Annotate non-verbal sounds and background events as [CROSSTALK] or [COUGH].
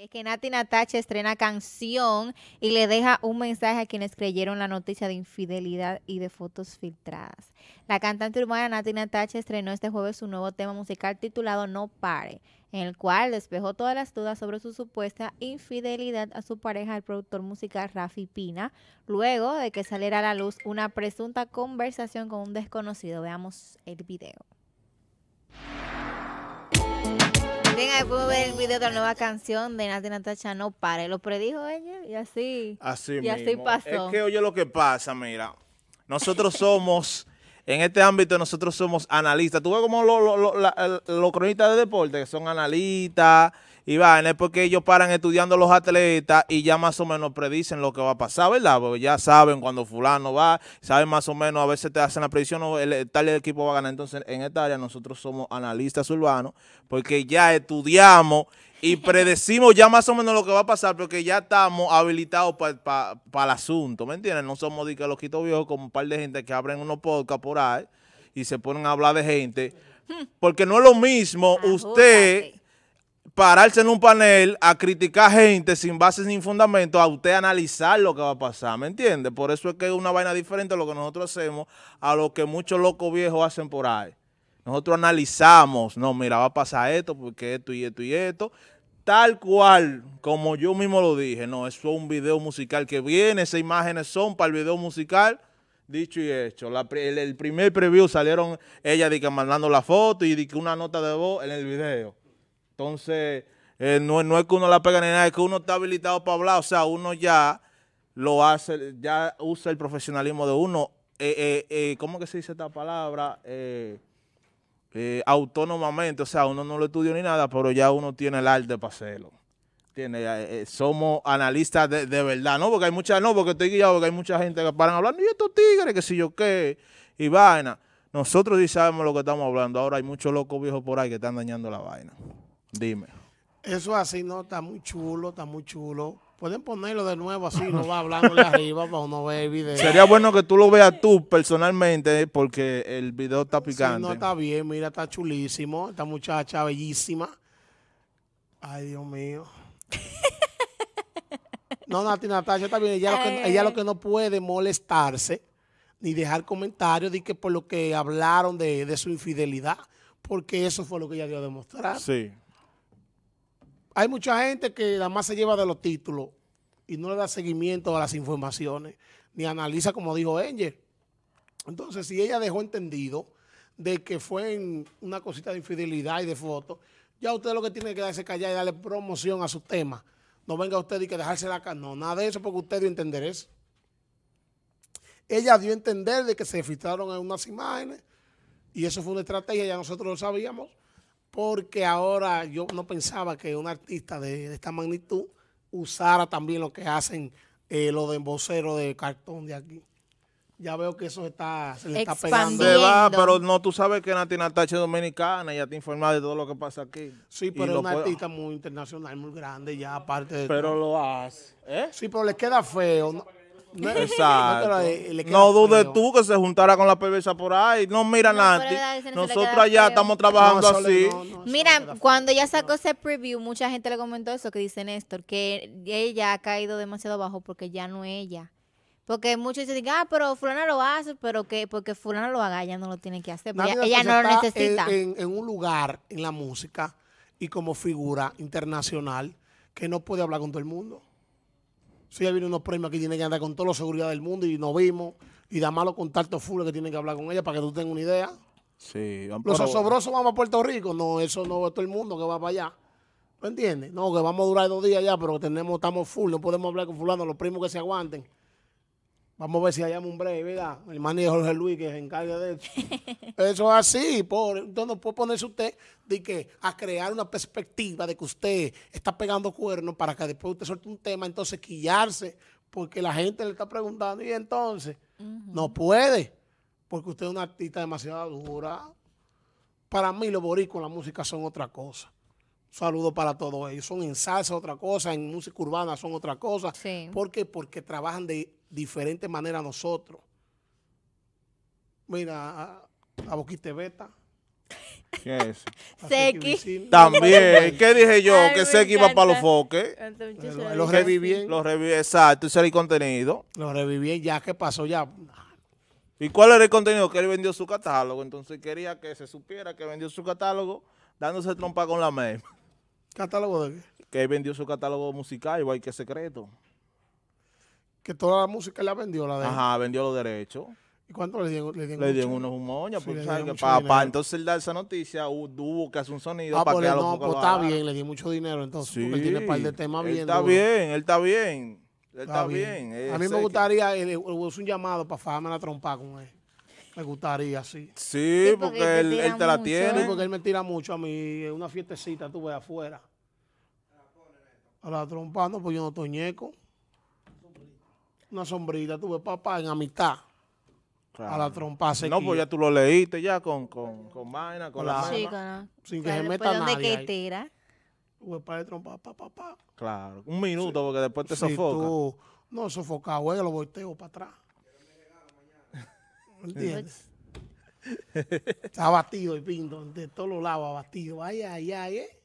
Es que Nati Natacha estrena canción y le deja un mensaje a quienes creyeron la noticia de infidelidad y de fotos filtradas. La cantante urbana Nati Natacha estrenó este jueves su nuevo tema musical titulado No Pare, en el cual despejó todas las dudas sobre su supuesta infidelidad a su pareja, el productor musical Rafi Pina, luego de que saliera a la luz una presunta conversación con un desconocido. Veamos el video. Venga, ahí ver el video de la nueva canción de Nati Natacha, No Pare. Lo predijo ella y así. Así pasó. Es que oye lo que pasa, mira. Nosotros somos, en este ámbito nosotros somos analistas. Tú ves como los cronistas de deporte, que son analistas, y van, es porque ellos paran estudiando los atletas y ya más o menos predicen lo que va a pasar, ¿verdad? Porque ya saben cuando fulano va, saben más o menos, a veces te hacen la predicción, o el, tal equipo va a ganar. Entonces, en esta área nosotros somos analistas urbanos porque ya estudiamos y [LAUGHS] predecimos ya más o menos lo que va a pasar porque ya estamos habilitados para el asunto, ¿me entiendes? No somos de que los quito viejos como un par de gente que abren unos podcast por ahí y se ponen a hablar de gente. Porque no es lo mismo usted pararse en un panel a criticar gente sin bases ni fundamento, a usted analizar lo que va a pasar, ¿me entiende? Por eso es que es una vaina diferente a lo que nosotros hacemos, a lo que muchos locos viejos hacen por ahí. Nosotros analizamos, no, mira, va a pasar esto, porque esto y esto y esto. Tal cual, como yo mismo lo dije, no, eso es un video musical que viene, esas imágenes son para el video musical, dicho y hecho. La, el, primer preview salieron ella de mandando la foto y de una nota de voz en el video. Entonces, eh, no, es que uno la pega ni nada, es que uno está habilitado para hablar. O sea, uno ya lo hace, ya usa el profesionalismo de uno. Eh, eh, ¿Cómo que se dice esta palabra? autónomamente, o sea, uno no lo estudió ni nada, pero ya uno tiene el arte para hacerlo. Tiene, somos analistas de, verdad, ¿no? Porque hay mucha, no, porque estoy guiado, porque hay mucha gente que paran hablando, y estos tigres, que si yo qué, y vaina. Nosotros sí sabemos lo que estamos hablando. Ahora hay muchos locos viejos por ahí que están dañando la vaina. Dime. Eso así, ¿no? Está muy chulo, está muy chulo. Pueden ponerlo de nuevo así, no va de arriba para uno ver el video. Sería bueno que tú lo veas tú personalmente porque el video está picante. Sí, no, está bien, mira, está chulísimo. Esta muchacha bellísima. Ay, Dios mío. No, Nati Natasha está bien. Ella, lo que, no puede molestarse ni dejar comentarios de que por lo que hablaron de, de su infidelidad, porque eso fue lo que ella dio a demostrar. Sí hay mucha gente que nada más se lleva de los títulos y no le da seguimiento a las informaciones, ni analiza como dijo Engel. Entonces, si ella dejó entendido de que fue una cosita de infidelidad y de fotos, ya usted lo que tiene que es callar y darle promoción a su tema. No venga usted y que dejarse la cara. No, nada de eso porque usted dio a entender eso. Ella dio a entender de que se filtraron en unas imágenes y eso fue una estrategia, ya nosotros lo sabíamos porque ahora yo no pensaba que un artista de, esta magnitud usara también lo que hacen eh, los de emboceros de cartón de aquí. Ya veo que eso está, se le está pegando. Se pero no, tú sabes que Nati Natacha es dominicana, ya te informa de todo lo que pasa aquí. Sí, pero es un artista muy internacional, muy grande, ya aparte de. Pero lo hace. ¿Eh? Sí, pero le queda feo. No, Exacto. No, dudes tú que se juntara con la perversa por ahí. No, mira, Nosotros ya estamos trabajando así. mira, cuando ya sacó ese preview, mucha gente le comentó eso que dice Néstor, que ella ha caído demasiado bajo porque ya no es ella. Porque muchos dicen, ah, pero fulana lo hace, pero que porque fulana lo haga, ella no lo tiene que hacer, ella, ella no lo necesita. en un lugar, en la música, y como figura internacional, que no puede hablar con todo el mundo. Sí, ya unos primos que tienen que andar con toda la seguridad del mundo y nos vimos. Y da malo contactos full que tienen que hablar con ella para que tú tengas una idea. Sí. Los osobrosos vamos a Puerto Rico. No, eso no es todo el mundo que va para allá. ¿Me entiendes? No, que vamos a durar dos días ya, pero tenemos, estamos full, no podemos hablar con fulano, los primos que se aguanten. Vamos a ver si hayamos un breve, ¿verdad? El hermano de Jorge Luis que se encarga de eso. [LAUGHS] eso es así. Por, entonces no puede ponerse usted de que, a crear una perspectiva de que usted está pegando cuernos para que después usted suelte un tema, entonces quillarse, porque la gente le está preguntando y entonces no puede, porque usted es un artista demasiado dura. Para mí los boricos, la música son otra cosa. Saludo para todos ellos. Son en salsa otra cosa, en música urbana son otra cosa. ¿Por qué? Porque trabajan de diferente manera nosotros. Mira, a, boquiste Beta. ¿Qué es? Seki. También. ¿Qué dije yo? que Seki va para los foques. Lo, reviví. exacto. Ese era el contenido. Lo reviví ya que pasó ya. ¿Y cuál era el contenido? Que él vendió su catálogo. Entonces quería que se supiera que vendió su catálogo dándose trompa con la mesa ¿Catálogo de qué? Que él vendió su catálogo musical, igual que secreto que toda la música la vendió, la de Ajá, vendió los derechos. ¿Y cuánto le dieron? Le dieron, le dieron unos humoños pues, entonces él da esa noticia, hubo que hacer un sonido ah, para que pues, no, pues está bien, le di mucho dinero entonces, porque él tiene par de temas bien. Está bien, él está bien, él está, bien. A mí me gustaría, que... Eh, un llamado para fajarme la trompa con él. Me gustaría, sí. Sí, porque, él, te, la tiene. porque él me tira mucho a mí. una fiestecita, tú ves afuera. A la trompa, no, pues yo no toñeco una sombrita, tuve papá en amistad. Claro. A la trompa sequía. No, pues ya tú lo leíste ya con, con, con vaina, con la sí, Sin que se meta nadie de que era? Tuve para de trompa, papá, papá. Claro, un minuto porque después te sí, sofoca. Tú, no, sofocado, güey, eh, lo volteo para atrás. ¿Entiendes? Pues. Está abatido y pinto, de todos los lados abatido. Ay, ay, ay, eh.